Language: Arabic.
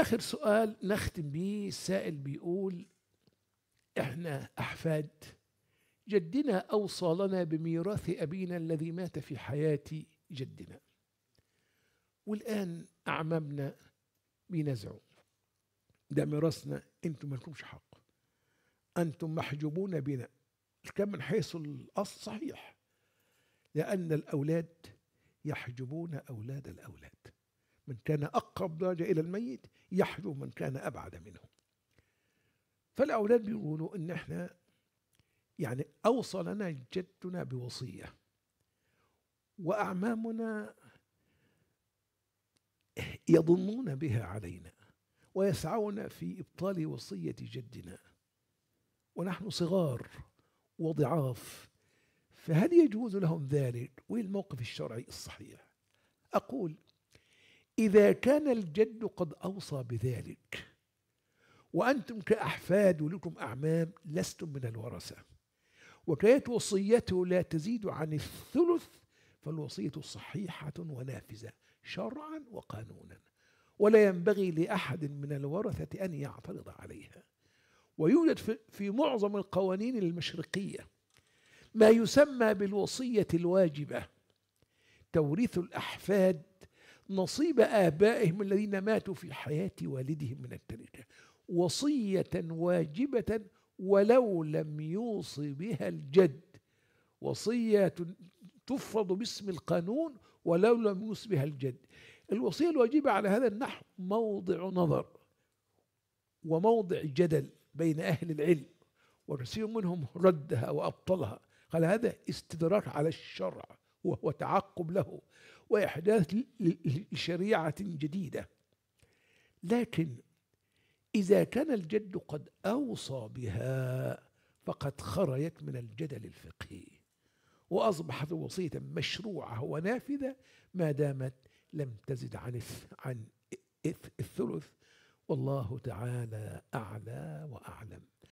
آخر سؤال نختم بيه السائل بيقول إحنا أحفاد جدنا أوصى لنا بميراث أبينا الذي مات في حياة جدنا والآن أعمامنا بينزعوا ده ميراثنا أنتم مالكمش حق أنتم محجوبون بنا الكلام من حيث الأصل صحيح لأن الأولاد يحجبون أولاد الأولاد من كان أقرب درجة إلى الميت يحلو من كان أبعد منه فالأولاد بيقولوا إن إحنا يعني أوصلنا جدنا بوصية وأعمامنا يضنون بها علينا ويسعون في إبطال وصية جدنا ونحن صغار وضعاف فهل يجوز لهم ذلك؟ وين الموقف الشرعي الصحيح؟ أقول إذا كان الجد قد أوصى بذلك وأنتم كأحفاد ولكم أعمام لستم من الورثة وكانت وصيته لا تزيد عن الثلث فالوصية صحيحة ونافذة شرعا وقانونا ولا ينبغي لأحد من الورثة أن يعترض عليها ويوجد في معظم القوانين المشرقية ما يسمى بالوصية الواجبة توريث الأحفاد نصيب آبائهم الذين ماتوا في حياة والدهم من التركة وصية واجبة ولو لم يوصي بها الجد وصية تفرض باسم القانون ولو لم يوص بها الجد الوصية الواجبة على هذا النحو موضع نظر وموضع جدل بين أهل العلم وكثير منهم ردها وأبطلها قال هذا استدراك على الشرع وهو تعقب له وإحداث لشريعة جديدة لكن إذا كان الجد قد أوصى بها فقد خرجت من الجدل الفقهي وأصبحت وصية مشروعة ونافذة ما دامت لم تزد عن عن الثلث والله تعالى أعلى وأعلم